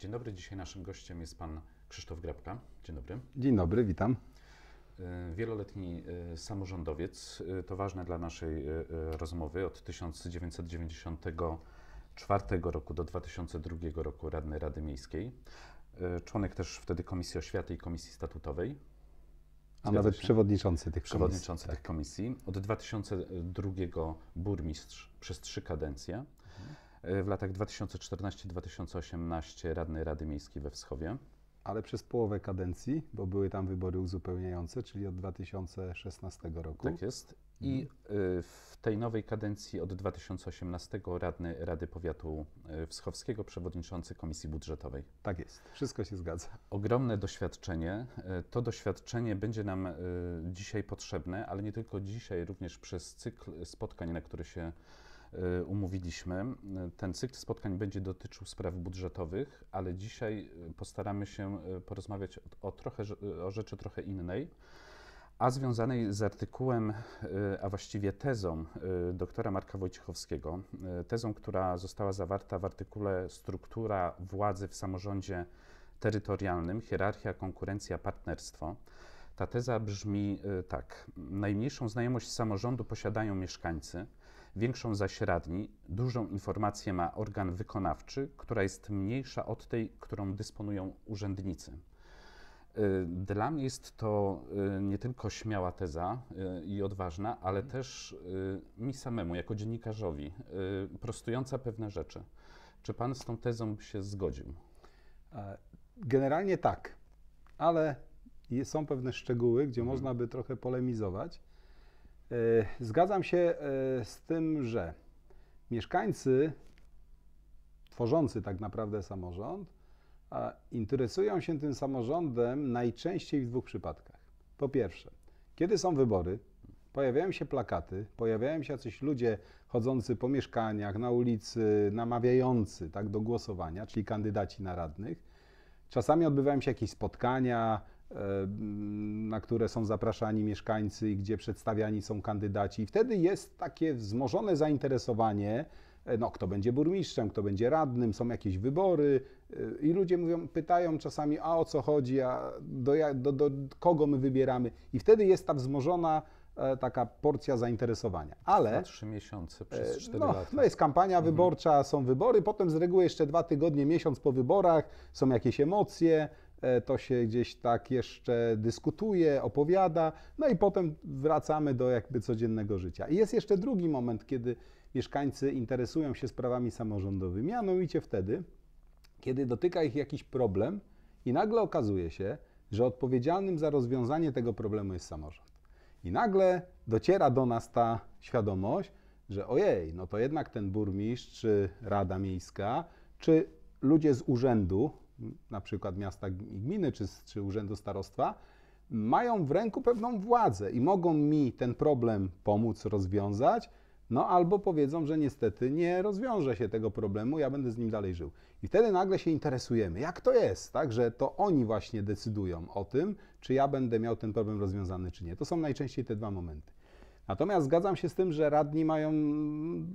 Dzień dobry, dzisiaj naszym gościem jest pan Krzysztof Grabka. Dzień dobry. Dzień dobry, witam. Y, wieloletni y, samorządowiec, y, to ważne dla naszej rozmowy, od 1994 roku do 2002 roku radny Rady Miejskiej. Członek też wtedy Komisji Oświaty i Komisji Statutowej. Zgadza A nawet się? przewodniczący tych przewodniczący komisji. Przewodniczący tak. tych komisji. Od 2002 burmistrz przez trzy kadencje. E, w latach 2014-2018 radny Rady Miejskiej we Wschowie. Ale przez połowę kadencji, bo były tam wybory uzupełniające, czyli od 2016 roku. Tak jest. I mhm. e, w tej nowej kadencji od 2018 radny Rady Powiatu e, Wschowskiego, przewodniczący Komisji Budżetowej. Tak jest, wszystko się zgadza. Ogromne doświadczenie. To doświadczenie będzie nam dzisiaj potrzebne, ale nie tylko dzisiaj, również przez cykl spotkań, na które się E, umówiliśmy. E, ten cykl spotkań będzie dotyczył spraw budżetowych, ale dzisiaj e, postaramy się porozmawiać o, trochę, o rzeczy trochę innej, a związanej z artykułem, a właściwie tezą doktora Marka Wojciechowskiego. Tezą, która została zawarta w artykule Struktura władzy w samorządzie terytorialnym, hierarchia, konkurencja, partnerstwo. Ta teza brzmi tak: Najmniejszą znajomość samorządu posiadają mieszkańcy. Większą zaś radni, dużą informację ma organ wykonawczy, która jest mniejsza od tej, którą dysponują urzędnicy. Y, dla mnie jest to y, nie tylko śmiała teza y, i odważna, ale mhm. też mi samemu, jako dziennikarzowi, prostująca pewne rzeczy. Czy pan z tą tezą by się zgodził? E, generalnie tak, ale są pewne szczegóły, gdzie hmm. można by trochę polemizować. E, zgadzam się e, z tym, że mieszkańcy tworzący tak naprawdę samorząd interesują się tym samorządem najczęściej w dwóch przypadkach. Po pierwsze, kiedy są wybory, pojawiają się plakaty, pojawiają się jacyś ludzie chodzący po mieszkaniach, na ulicy, namawiający tak, do głosowania, czyli kandydaci na radnych. Czasami odbywają się jakieś spotkania, na które są zapraszani mieszkańcy i gdzie przedstawiani są kandydaci. I wtedy jest takie wzmożone zainteresowanie, e, no, kto będzie burmistrzem, kto będzie radnym, są jakieś wybory e, i ludzie mówią, pytają czasami, a o co chodzi, a do, do, do kogo my wybieramy. I wtedy jest ta wzmożona e, taka porcja zainteresowania. Ale. Na trzy miesiące przez cztery no, lata. No jest kampania mhm. wyborcza, są wybory, potem z reguły jeszcze dwa tygodnie, miesiąc po wyborach, są jakieś emocje, E, to się gdzieś tak jeszcze dyskutuje, opowiada, no i potem wracamy do jakby codziennego życia. I jest jeszcze drugi moment, kiedy mieszkańcy interesują się sprawami samorządowymi, mianowicie wtedy, kiedy dotyka ich jakiś problem i nagle okazuje się, że odpowiedzialnym za rozwiązanie tego problemu jest samorząd. I nagle dociera do nas ta świadomość, że ojej, no to jednak ten burmistrz, czy Rada Miejska, czy ludzie z urzędu, na przykład miasta gminy czy, czy urzędu starostwa, mają w ręku pewną władzę i mogą mi ten problem pomóc rozwiązać, no albo powiedzą, że niestety nie rozwiąże się tego problemu, ja będę z nim dalej żył. I wtedy nagle się interesujemy, jak to jest, tak, że to oni właśnie decydują o tym, czy ja będę miał ten problem rozwiązany, czy nie. To są najczęściej te dwa momenty. Natomiast zgadzam się z tym, że radni mają,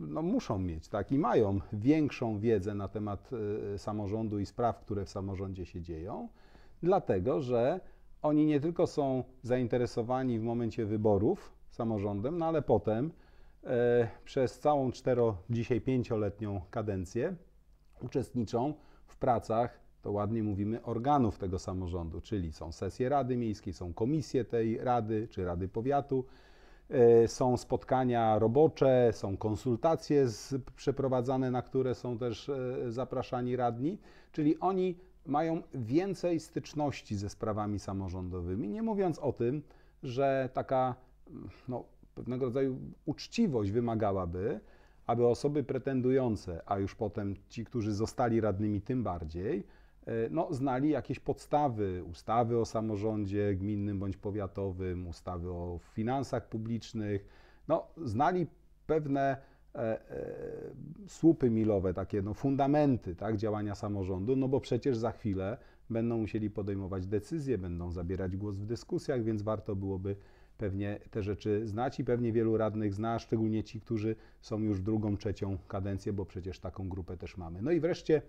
no muszą mieć, tak, i mają większą wiedzę na temat y, y, samorządu i spraw, które w samorządzie się dzieją, dlatego że oni nie tylko są zainteresowani w momencie wyborów samorządem, no ale potem e, przez całą cztero, dzisiaj pięcioletnią kadencję uczestniczą w pracach, to ładnie mówimy, organów tego samorządu, czyli są sesje Rady Miejskiej, są komisje tej rady czy Rady Powiatu, E, są spotkania robocze, są konsultacje z, przeprowadzane, na które są też e, zapraszani radni, czyli oni mają więcej styczności ze sprawami samorządowymi, nie mówiąc o tym, że taka no, pewnego rodzaju uczciwość wymagałaby, aby osoby pretendujące, a już potem ci, którzy zostali radnymi, tym bardziej, E, no, znali jakieś podstawy, ustawy o samorządzie gminnym bądź powiatowym, ustawy o finansach publicznych, no, znali pewne e, e, słupy milowe, takie no, fundamenty tak, działania samorządu, no bo przecież za chwilę będą musieli podejmować decyzje, będą zabierać głos w dyskusjach, więc warto byłoby pewnie te rzeczy znać i pewnie wielu radnych zna, szczególnie ci, którzy są już drugą, trzecią kadencję, bo przecież taką grupę też mamy. No i wreszcie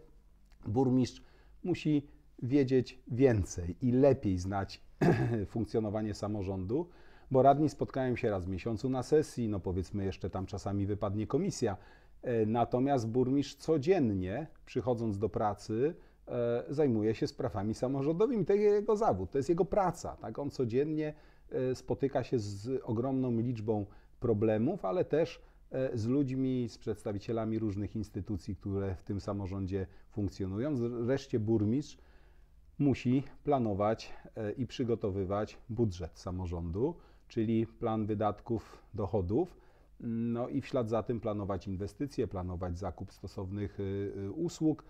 burmistrz musi wiedzieć więcej i lepiej znać funkcjonowanie samorządu, bo radni spotkają się raz w miesiącu na sesji, no powiedzmy jeszcze tam czasami wypadnie komisja. E, natomiast burmistrz codziennie, przychodząc do pracy, e, zajmuje się sprawami samorządowymi. To jest jego zawód, to jest jego praca. Tak? On codziennie e, spotyka się z ogromną liczbą problemów, ale też E, z ludźmi, z przedstawicielami różnych instytucji, które w tym samorządzie funkcjonują. Wreszcie burmistrz musi planować e, i przygotowywać budżet samorządu, czyli plan wydatków, dochodów. No i w ślad za tym planować inwestycje, planować zakup stosownych e, usług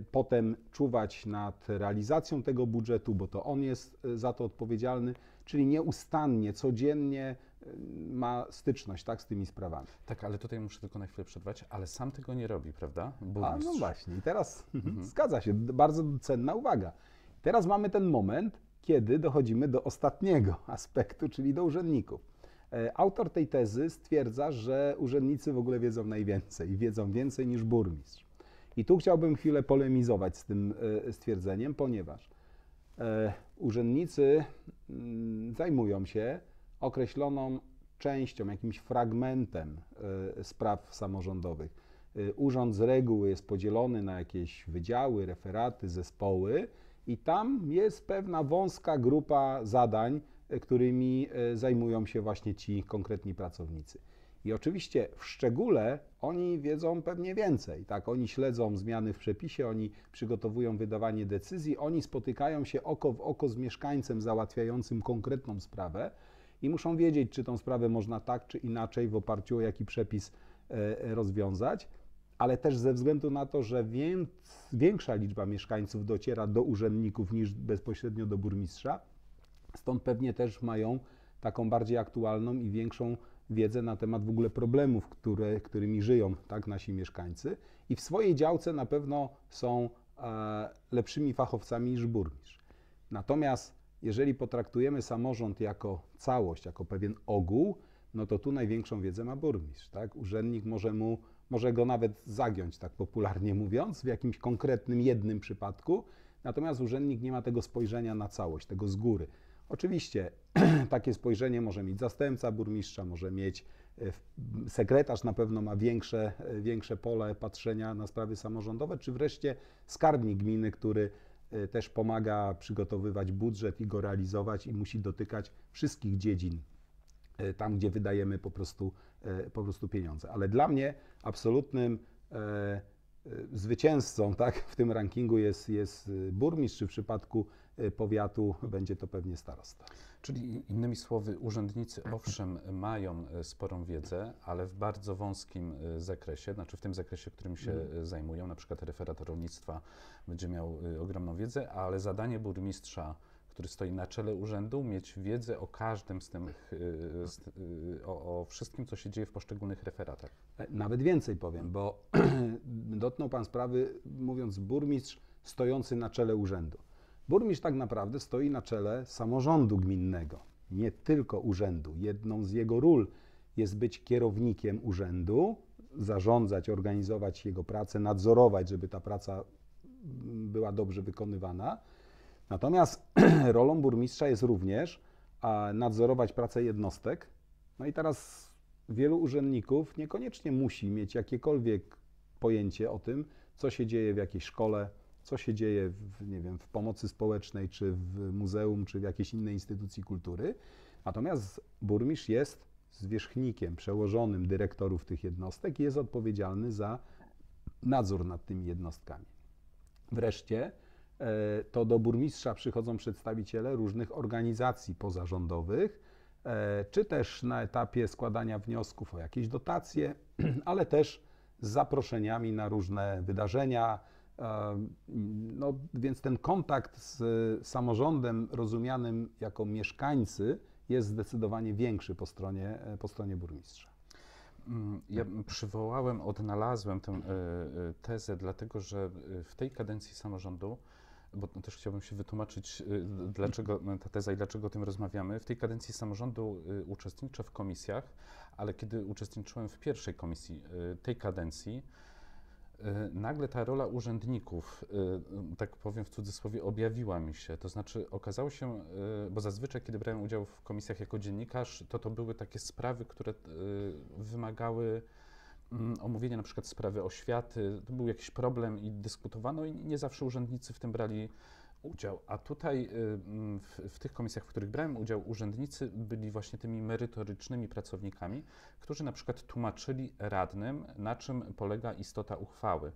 Y, potem czuwać nad realizacją tego budżetu, bo to on jest y, za to odpowiedzialny, czyli nieustannie, codziennie y, ma styczność tak, z tymi sprawami. Tak, ale tutaj muszę tylko na chwilę przerwać, ale sam tego nie robi, prawda? Burmistrz. A no właśnie, i teraz mhm. zgadza się, bardzo cenna uwaga. Teraz mamy ten moment, kiedy dochodzimy do ostatniego aspektu, czyli do urzędników. E, autor tej tezy stwierdza, że urzędnicy w ogóle wiedzą najwięcej, wiedzą więcej niż burmistrz. I tu chciałbym chwilę polemizować z tym e, stwierdzeniem, ponieważ e, urzędnicy mm, zajmują się określoną częścią, jakimś fragmentem e, spraw samorządowych. Urząd z reguły jest podzielony na jakieś wydziały, referaty, zespoły, i tam jest pewna wąska grupa zadań, którymi zajmują się właśnie ci konkretni pracownicy. I oczywiście w szczególe oni wiedzą pewnie więcej, tak? Oni śledzą zmiany w przepisie, oni przygotowują wydawanie decyzji, oni spotykają się oko w oko z mieszkańcem załatwiającym konkretną sprawę i muszą wiedzieć, czy tą sprawę można tak czy inaczej, w oparciu o jaki przepis e, e, rozwiązać, ale też ze względu na to, że większa liczba mieszkańców dociera do urzędników niż bezpośrednio do burmistrza, stąd pewnie też mają taką bardziej aktualną i większą wiedzę na temat w ogóle problemów, które, którymi żyją tak nasi mieszkańcy i w swojej działce na pewno są e, lepszymi fachowcami niż burmistrz. Natomiast jeżeli potraktujemy samorząd jako całość, jako pewien ogół, no to tu największą wiedzę ma burmistrz. Tak? Urzędnik może, mu, może go nawet zagiąć, tak popularnie mówiąc, w jakimś konkretnym, jednym przypadku, natomiast urzędnik nie ma tego spojrzenia na całość, tego z góry. Oczywiście takie spojrzenie może mieć zastępca burmistrza, może mieć e, sekretarz na pewno ma większe, e, większe pole patrzenia na sprawy samorządowe, czy wreszcie skarbnik gminy, który e, też pomaga przygotowywać budżet i go realizować i musi dotykać wszystkich dziedzin tam, gdzie wydajemy po prostu, po prostu pieniądze. Ale dla mnie absolutnym E, zwycięzcą tak, w tym rankingu jest, jest e, burmistrz, czy w przypadku e, powiatu będzie to pewnie starosta. Czyli innymi słowy, urzędnicy owszem mają sporą wiedzę, ale w bardzo wąskim zakresie, znaczy w tym zakresie, którym się mm. zajmują, na przykład referat rolnictwa będzie miał ogromną wiedzę, ale zadanie burmistrza który stoi na czele urzędu, mieć wiedzę o każdym z tych, y, z, y, o, o, wszystkim, co się dzieje w poszczególnych referatach. Nawet więcej powiem, bo dotknął Pan sprawy, mówiąc burmistrz stojący na czele urzędu. Burmistrz tak naprawdę stoi na czele samorządu gminnego, nie tylko urzędu. Jedną z jego ról jest być kierownikiem urzędu, zarządzać, organizować jego pracę, nadzorować, żeby ta praca mm, była dobrze wykonywana Natomiast rolą burmistrza jest również nadzorować pracę jednostek. No i teraz wielu urzędników niekoniecznie musi mieć jakiekolwiek pojęcie o tym, co się dzieje w jakiejś szkole, co się dzieje w, nie wiem, w pomocy społecznej, czy w muzeum, czy w jakiejś innej instytucji kultury. Natomiast burmistrz jest zwierzchnikiem, przełożonym dyrektorów tych jednostek i jest odpowiedzialny za nadzór nad tymi jednostkami. Wreszcie E, to do burmistrza przychodzą przedstawiciele różnych organizacji pozarządowych, e, czy też na etapie składania wniosków o jakieś dotacje, ale też z zaproszeniami na różne wydarzenia. E, no, więc ten kontakt z samorządem rozumianym jako mieszkańcy jest zdecydowanie większy po stronie, po stronie burmistrza. Mm, ja przywołałem, odnalazłem tę tezę, dlatego że w tej kadencji samorządu bo no też chciałbym się wytłumaczyć, y, dlaczego ta teza i dlaczego o tym rozmawiamy. W tej kadencji samorządu y, uczestniczę w komisjach, ale kiedy uczestniczyłem w pierwszej komisji y, tej kadencji, nagle ta rola urzędników, tak powiem w cudzysłowie, objawiła mi się. To znaczy okazało się, bo zazwyczaj, kiedy brałem udział w komisjach jako dziennikarz, to to były takie sprawy, które wymagały Mm, omówienie na przykład sprawy oświaty, to był jakiś problem i dyskutowano i nie zawsze urzędnicy w tym brali udział. A tutaj y, mm, w, w, tych komisjach, w których brałem udział, urzędnicy byli właśnie tymi merytorycznymi pracownikami, którzy na przykład tłumaczyli radnym, na czym polega istota uchwały.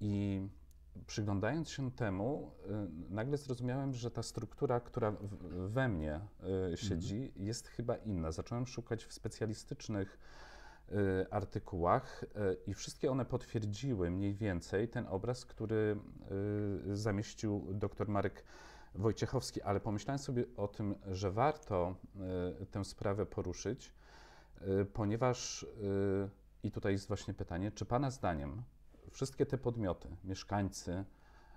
I przyglądając się temu, y, nagle zrozumiałem, że ta struktura, która we mnie y, mhm. siedzi, jest chyba inna. Zacząłem szukać w specjalistycznych Y, artykułach y, i wszystkie one potwierdziły mniej więcej ten obraz, który y, zamieścił dr Marek Wojciechowski, ale pomyślałem sobie o tym, że warto tę sprawę poruszyć, ponieważ i tutaj jest właśnie pytanie, czy Pana zdaniem wszystkie te podmioty, mieszkańcy,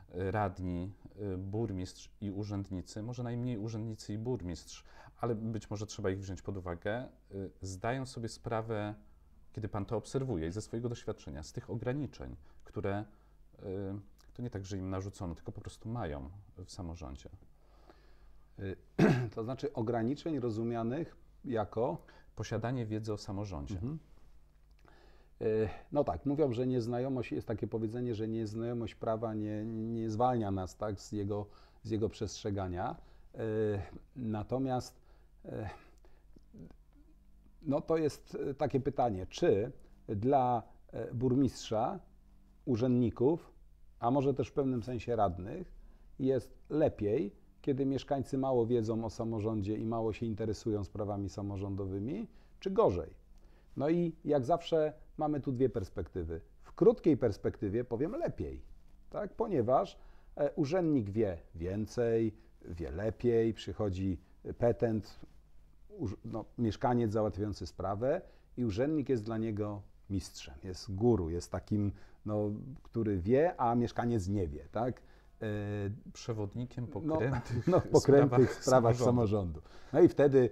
radni, burmistrz i urzędnicy, może najmniej urzędnicy i burmistrz, ale być może trzeba ich wziąć pod uwagę, zdają sobie sprawę kiedy Pan to obserwuje i ze swojego doświadczenia, z tych ograniczeń, które y, to nie tak, że im narzucono, tylko po prostu mają w samorządzie. To znaczy ograniczeń rozumianych jako? Posiadanie wiedzy o samorządzie. Mhm. Y, no tak, mówią, że nieznajomość, jest takie powiedzenie, że nieznajomość prawa nie, nie zwalnia nas tak, z, jego, z jego przestrzegania. Y, natomiast no to jest e, takie pytanie, czy dla e, burmistrza, urzędników, a może też w pewnym sensie radnych, jest lepiej, kiedy mieszkańcy mało wiedzą o samorządzie i mało się interesują sprawami samorządowymi, czy gorzej? No i jak zawsze mamy tu dwie perspektywy. W krótkiej perspektywie powiem lepiej, tak? ponieważ e, urzędnik wie więcej, wie lepiej, przychodzi petent, no, mieszkaniec załatwiający sprawę i urzędnik jest dla niego mistrzem, jest guru, jest takim, no, który wie, a mieszkaniec nie wie, tak? E, Przewodnikiem pokrętych, no, no, pokrętych no, sprawach, samorządu. samorządu. No i wtedy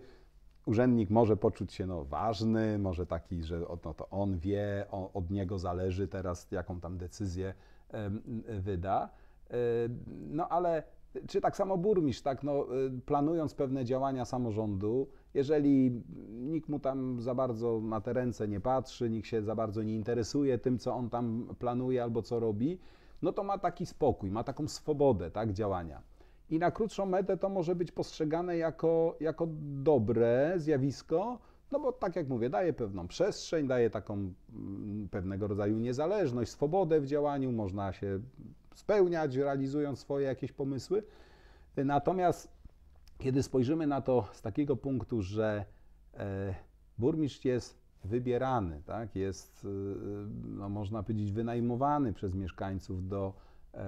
urzędnik może poczuć się no, ważny, może taki, że no, to on wie, od niego zależy teraz, jaką tam decyzję wyda. E, no ale czy tak samo burmistrz, tak, no, y, planując pewne działania samorządu, jeżeli nikt mu tam za bardzo na te ręce nie patrzy, nikt się za bardzo nie interesuje tym, co on tam planuje albo co robi, no to ma taki spokój, ma taką swobodę tak, działania. I na krótszą metę to może być postrzegane jako, jako dobre zjawisko, no bo tak jak mówię, daje pewną przestrzeń, daje taką mm, pewnego rodzaju niezależność, swobodę w działaniu, można się spełniać, realizując swoje jakieś pomysły. Natomiast kiedy spojrzymy na to z takiego punktu, że e, burmistrz jest wybierany, tak? jest, e, no, można powiedzieć, wynajmowany przez mieszkańców do e,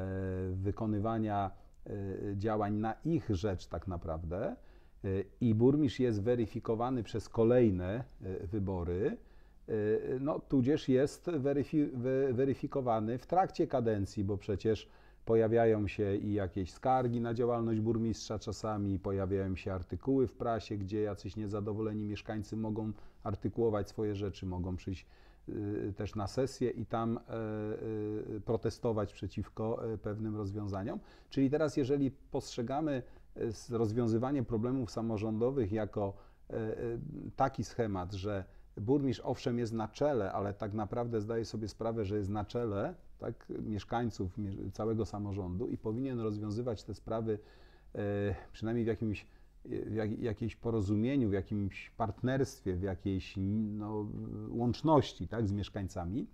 wykonywania działań na ich rzecz tak naprawdę i burmistrz jest weryfikowany przez kolejne wybory, Y, no, tudzież jest weryfikowany w trakcie kadencji, bo przecież pojawiają się i jakieś skargi na działalność burmistrza czasami, pojawiają się artykuły w prasie, gdzie jacyś niezadowoleni mieszkańcy mogą artykułować swoje rzeczy, mogą przyjść y, też na sesję i tam e, e, protestować przeciwko e, pewnym rozwiązaniom. Czyli teraz, jeżeli postrzegamy rozwiązywanie problemów samorządowych jako taki schemat, że Burmistrz owszem jest na czele, ale tak naprawdę zdaje sobie sprawę, że jest na czele tak, mieszkańców całego samorządu i powinien rozwiązywać te sprawy e, przynajmniej w jakimś w jakiejś porozumieniu, w jakimś partnerstwie, w jakiejś no, łączności tak, z mieszkańcami,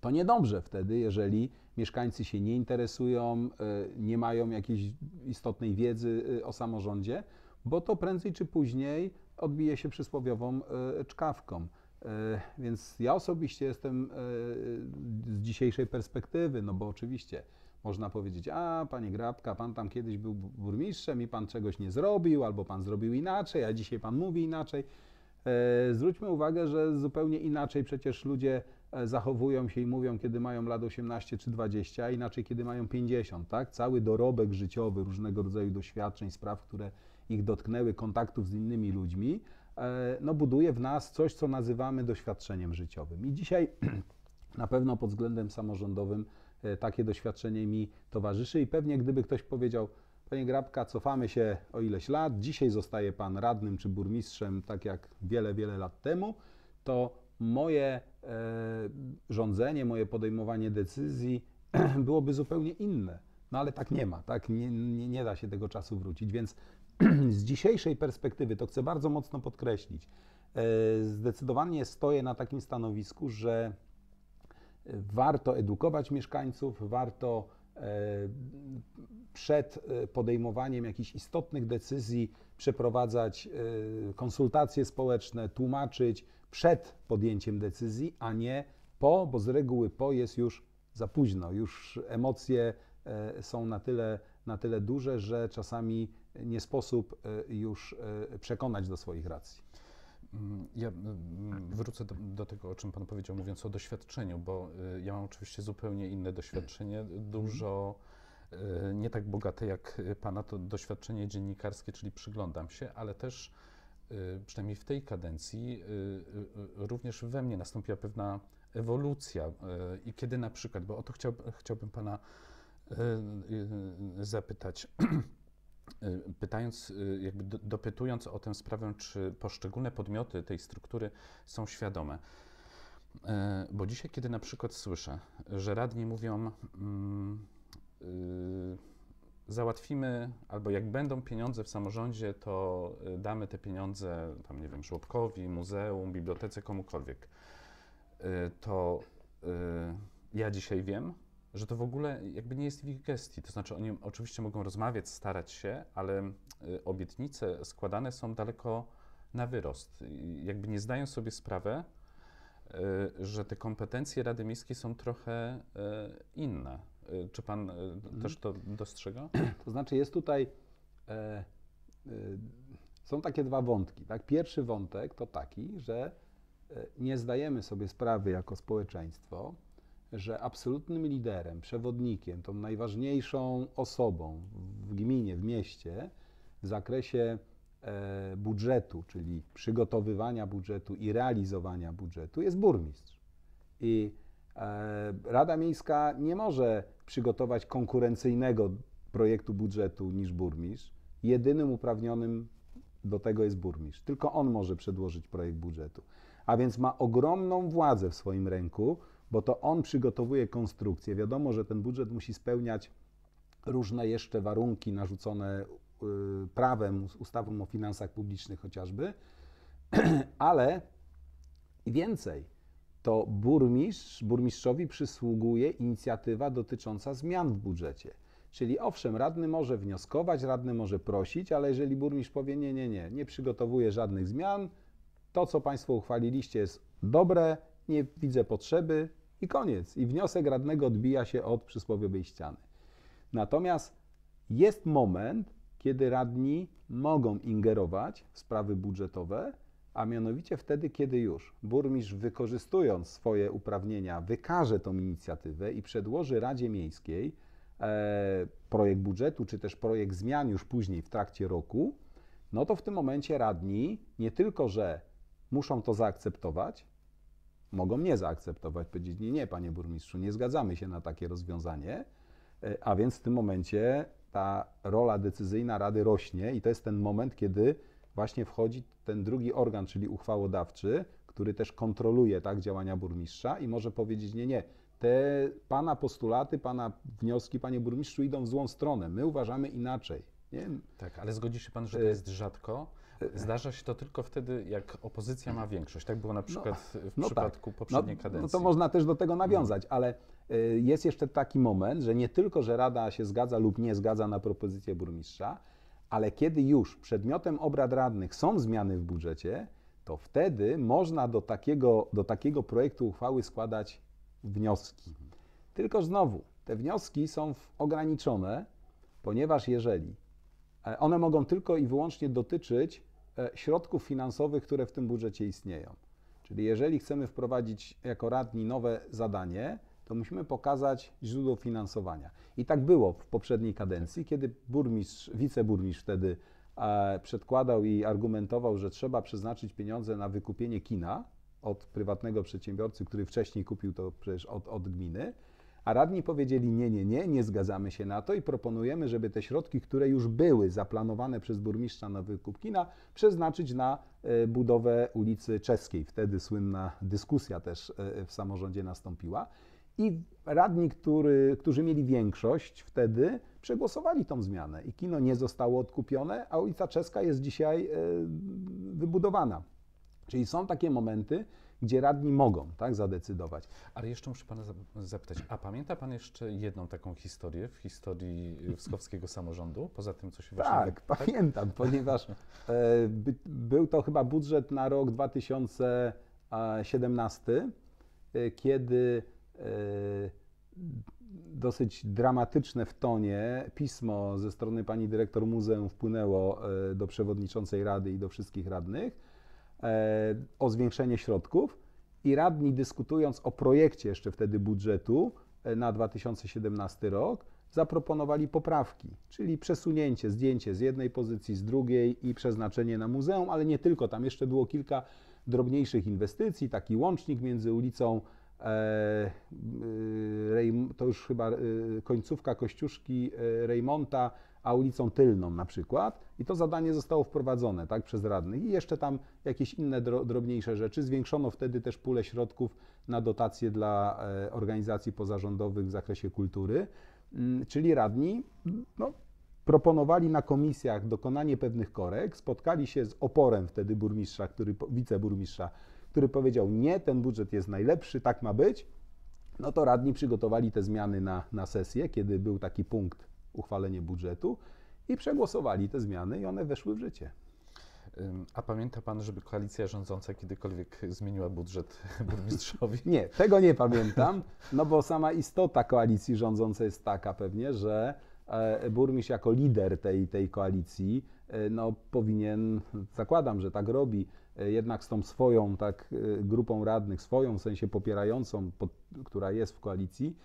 to niedobrze wtedy, jeżeli mieszkańcy się nie interesują, e, nie mają jakiejś istotnej wiedzy e, o samorządzie, bo to prędzej czy później odbije się przysłowiową e, czkawką. E, więc ja osobiście jestem e, z dzisiejszej perspektywy, no bo oczywiście można powiedzieć, a panie Grabka, pan tam kiedyś był burmistrzem i pan czegoś nie zrobił, albo pan zrobił inaczej, a dzisiaj pan mówi inaczej. Zwróćmy uwagę, że zupełnie inaczej przecież ludzie zachowują się i mówią, kiedy mają lat 18 czy 20, a inaczej, kiedy mają 50, tak? Cały dorobek życiowy, różnego rodzaju doświadczeń, spraw, które ich dotknęły kontaktów z innymi ludźmi, e, no buduje w nas coś, co nazywamy doświadczeniem życiowym. I dzisiaj na pewno pod względem samorządowym e, takie doświadczenie mi towarzyszy i pewnie gdyby ktoś powiedział, Panie Grabka, cofamy się o ileś lat, dzisiaj zostaje Pan radnym czy burmistrzem, tak jak wiele, wiele lat temu, to moje e, rządzenie, moje podejmowanie decyzji byłoby zupełnie inne. No ale tak nie ma, tak? Nie, nie, nie, da się tego czasu wrócić, więc z dzisiejszej perspektywy, to chcę bardzo mocno podkreślić, e, zdecydowanie stoję na takim stanowisku, że e, warto edukować mieszkańców, warto e, przed podejmowaniem jakichś istotnych decyzji przeprowadzać konsultacje społeczne, tłumaczyć przed podjęciem decyzji, a nie po, bo z reguły po jest już za późno. Już emocje są na tyle, na tyle duże, że czasami nie sposób e, już e, przekonać do swoich racji. Mm, ja mm, wrócę do, do, tego, o czym Pan powiedział, mówiąc o doświadczeniu, bo e, ja mam oczywiście zupełnie inne doświadczenie, mm. dużo nie tak bogate jak Pana, to doświadczenie dziennikarskie, czyli przyglądam się, ale też przynajmniej w tej kadencji również we mnie nastąpiła pewna ewolucja i kiedy na przykład, bo o to chciałbym, chciałbym Pana zapytać. Y, pytając, y, jakby dopytując o tę sprawę, czy poszczególne podmioty tej struktury są świadome. Y, bo dzisiaj, kiedy na przykład słyszę, że radni mówią, yy, załatwimy, albo jak będą pieniądze w samorządzie, to damy te pieniądze, tam nie wiem, żłobkowi, muzeum, bibliotece, komukolwiek. to ja dzisiaj wiem, że to w ogóle jakby nie jest w ich gestii. To znaczy, oni oczywiście mogą rozmawiać, starać się, ale y, obietnice składane są daleko na wyrost. Jakby nie zdają sobie sprawy, y, że te kompetencje Rady Miejskiej są trochę y, inne. Czy pan mhm. też to dostrzega? To znaczy, jest tutaj. E, e, są takie dwa wątki. Tak? Pierwszy wątek to taki, że e, nie zdajemy sobie sprawy jako społeczeństwo, że absolutnym liderem, przewodnikiem, tą najważniejszą osobą w gminie, w mieście w zakresie e, budżetu, czyli przygotowywania budżetu i realizowania budżetu, jest burmistrz. I e, Rada Miejska nie może przygotować konkurencyjnego projektu budżetu niż burmistrz. Jedynym uprawnionym do tego jest burmistrz. Tylko on może przedłożyć projekt budżetu. A więc ma ogromną władzę w swoim ręku, bo to on przygotowuje konstrukcję. Wiadomo, że ten budżet musi spełniać różne jeszcze warunki narzucone y, prawem, ustawą o finansach publicznych chociażby, ale więcej, to burmistrz, burmistrzowi przysługuje inicjatywa dotycząca zmian w budżecie. Czyli owszem, radny może wnioskować, radny może prosić, ale jeżeli burmistrz powie nie, nie, nie, nie przygotowuje żadnych zmian, to co Państwo uchwaliliście jest dobre, nie widzę potrzeby i koniec. I wniosek radnego odbija się od przysłowiowej ściany. Natomiast jest moment, kiedy radni mogą ingerować w sprawy budżetowe, a mianowicie wtedy, kiedy już burmistrz wykorzystując swoje uprawnienia wykaże tą inicjatywę i przedłoży Radzie Miejskiej e, projekt budżetu, czy też projekt zmian już później w trakcie roku, no to w tym momencie radni nie tylko, że muszą to zaakceptować, mogą nie zaakceptować, powiedzieć: Nie, nie, panie burmistrzu, nie zgadzamy się na takie rozwiązanie. E, a więc w tym momencie ta rola decyzyjna Rady rośnie i to jest ten moment, kiedy właśnie wchodzi ten drugi organ, czyli uchwałodawczy, który też kontroluje tak działania burmistrza i może powiedzieć: Nie, nie, te pana postulaty, pana wnioski, panie burmistrzu, idą w złą stronę. My uważamy inaczej. Nie? Tak, ale zgodzi się pan, że to e, jest rzadko. Zdarza się to tylko wtedy, jak opozycja ma większość. Tak było na no, przykład no, w no tak. przypadku tak. poprzedniej no, kadencji. No to można też do tego mhm. nawiązać, ale y, jest jeszcze taki moment, że nie tylko, że Rada się zgadza lub nie zgadza na propozycję burmistrza, ale kiedy już przedmiotem obrad radnych są zmiany w budżecie, to wtedy można do takiego, do takiego projektu uchwały składać wnioski. Tylko znowu, te wnioski są ograniczone, ponieważ jeżeli E, one mogą tylko i wyłącznie dotyczyć e, środków finansowych, które w tym budżecie istnieją. Czyli jeżeli chcemy wprowadzić jako radni nowe zadanie, to musimy pokazać źródło finansowania. I tak było w poprzedniej kadencji, kiedy burmistrz, wiceburmistrz wtedy e, przedkładał i argumentował, że trzeba przeznaczyć pieniądze na wykupienie kina od prywatnego przedsiębiorcy, który wcześniej kupił to przecież od, od gminy. A radni powiedzieli nie, nie, nie, nie zgadzamy się na to i proponujemy, żeby te środki, które już były zaplanowane przez burmistrza Nowy Kupkina, przeznaczyć na e, budowę ulicy Czeskiej. Wtedy słynna dyskusja też e, w samorządzie nastąpiła. I radni, który, którzy mieli większość wtedy, przegłosowali tą zmianę i kino nie zostało odkupione, a ulica Czeska jest dzisiaj e, wybudowana. Czyli są takie momenty, gdzie radni mogą tak, zadecydować. Ale jeszcze muszę Pana zapytać, a pamięta Pan jeszcze jedną taką historię w historii wskowskiego samorządu, poza tym, co się właśnie... Tak, tak? pamiętam, ponieważ e, by, był to chyba budżet na rok 2017, e, kiedy e, dosyć dramatyczne w tonie pismo ze strony pani dyrektor muzeum wpłynęło do przewodniczącej rady i do wszystkich radnych, E, o zwiększenie środków i radni dyskutując o projekcie jeszcze wtedy budżetu e, na 2017 rok, zaproponowali poprawki, czyli przesunięcie, zdjęcie z jednej pozycji, z drugiej i przeznaczenie na muzeum, ale nie tylko, tam jeszcze było kilka drobniejszych inwestycji, taki łącznik między ulicą e, to już chyba końcówka Kościuszki Rejmonta a ulicą Tylną na przykład. I to zadanie zostało wprowadzone tak, przez radnych. I jeszcze tam jakieś inne drobniejsze rzeczy. Zwiększono wtedy też pulę środków na dotacje dla e, organizacji pozarządowych w zakresie kultury. Mm, czyli radni no, proponowali na komisjach dokonanie pewnych korek, spotkali się z oporem wtedy burmistrza, który, wiceburmistrza, który powiedział nie, ten budżet jest najlepszy, tak ma być. No to radni przygotowali te zmiany na, na sesję, kiedy był taki punkt uchwalenie budżetu i przegłosowali te zmiany i one weszły w życie. A pamięta pan, żeby koalicja rządząca kiedykolwiek zmieniła budżet burmistrzowi? nie, tego nie pamiętam, no bo sama istota koalicji rządzącej jest taka pewnie, że e, burmistrz jako lider tej, tej koalicji e, no, powinien, zakładam, że tak robi, e, jednak z tą swoją tak grupą radnych, swoją w sensie popierającą, pod, która jest w koalicji,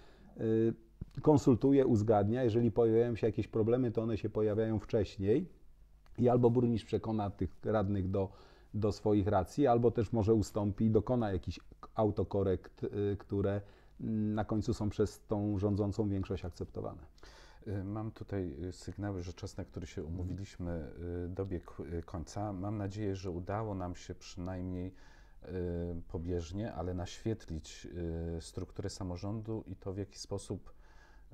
konsultuje, uzgadnia. Jeżeli pojawiają się jakieś problemy, to one się pojawiają wcześniej i albo burmistrz przekona tych radnych do, do swoich racji, albo też może ustąpi i dokona jakiś autokorekt, y, które mm, na końcu są przez tą rządzącą większość akceptowane. Y, mam tutaj y, sygnały, że czas, na który się umówiliśmy, dobiegł końca. Mam nadzieję, że udało nam się przynajmniej pobieżnie, ale naświetlić strukturę samorządu i to, w jaki sposób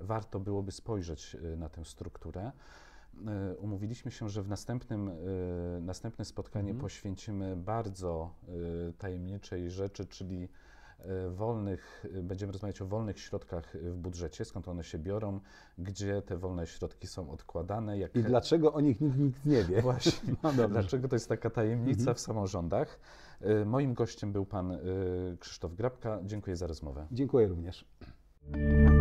warto byłoby spojrzeć y, na tę strukturę. Y, umówiliśmy się, że w następnym, y, następne spotkanie mhm. poświęcimy bardzo tajemniczej rzeczy, czyli wolnych, będziemy rozmawiać o wolnych środkach w budżecie, skąd one się biorą, gdzie te wolne środki są odkładane. Jak... I dlaczego o nich nikt, nikt nie wie. No Właśnie, no dlaczego to jest taka tajemnica mhm. w samorządach. Moim gościem był pan Krzysztof Grabka. Dziękuję za rozmowę. Dziękuję również.